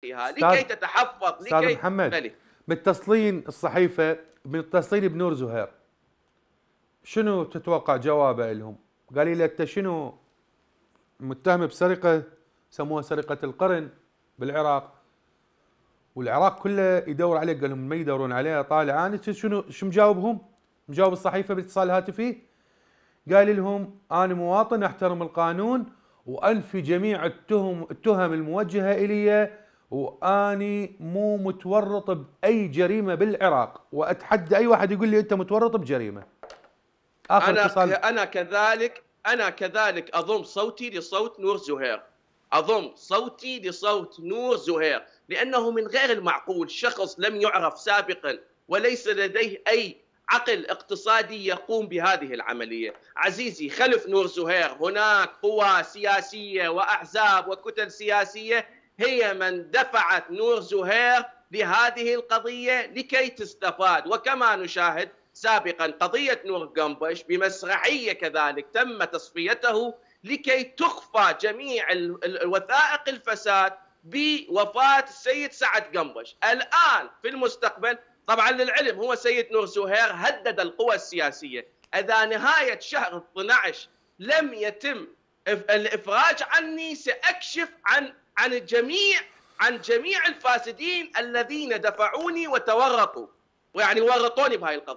فيها لكي تتحفظ لكي محمد ملي. متصلين الصحيفه متصلين بنور زهير شنو تتوقع جوابه لهم؟ قال لي انت شنو متهم بسرقه سموها سرقه القرن بالعراق والعراق كله يدور عليك قال لهم ما يدورون عليه طالع انا شنو شو مجاوبهم؟ مجاوب الصحيفه باتصال هاتفي قال لهم انا مواطن احترم القانون وانفي جميع التهم التهم الموجهه الي واني مو متورط باي جريمه بالعراق واتحدى اي واحد يقول لي انت متورط بجريمه اخر انا اتصال. انا كذلك انا كذلك اضم صوتي لصوت نور زهير اضم صوتي لصوت نور زهير لانه من غير المعقول شخص لم يعرف سابقا وليس لديه اي عقل اقتصادي يقوم بهذه العمليه، عزيزي خلف نور زهير هناك قوى سياسيه واحزاب وكتل سياسيه هي من دفعت نور زهير لهذه القضية لكي تستفاد وكما نشاهد سابقا قضية نور قنبش بمسرحية كذلك تم تصفيته لكي تخفى جميع الوثائق الفساد بوفاة السيد سعد قنبش الآن في المستقبل طبعا للعلم هو سيد نور زهير هدد القوى السياسية إذا نهاية شهر 12 لم يتم الإفراج عني سأكشف عن عن الجميع عن جميع الفاسدين الذين دفعوني وتورطوا ويعني ورطوني بهاي القضية